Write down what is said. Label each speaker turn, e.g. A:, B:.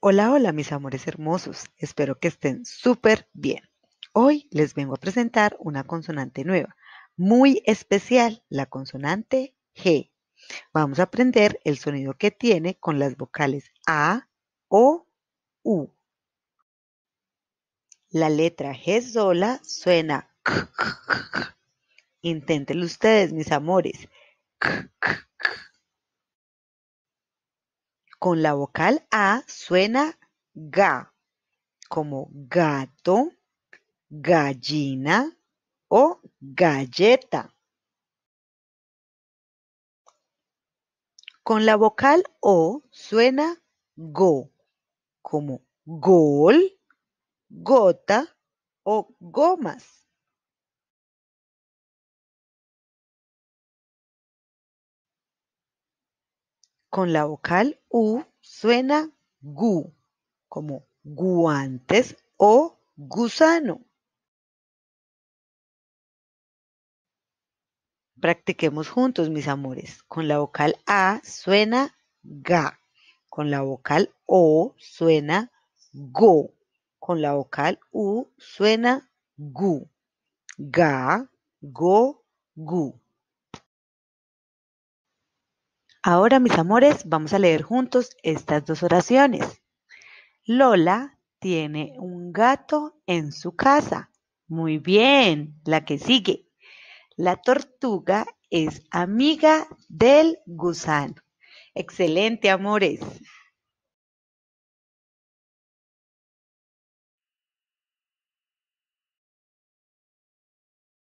A: Hola, hola mis amores hermosos, espero que estén súper bien. Hoy les vengo a presentar una consonante nueva, muy especial, la consonante G. Vamos a aprender el sonido que tiene con las vocales A, O, U. La letra G sola suena k, Inténtenlo ustedes, mis amores. Con la vocal a suena ga, como gato, gallina o galleta. Con la vocal o suena
B: go, como gol, gota o gomas. con la vocal U suena gu, como guantes o gusano. Practiquemos
A: juntos, mis amores. Con la vocal A suena ga. Con la vocal O suena go. Con la vocal U suena gu. Ga, go, gu. Ahora, mis amores, vamos a leer juntos estas dos oraciones. Lola tiene un gato en su casa. Muy bien, la que sigue. La tortuga es
B: amiga del gusano. Excelente, amores.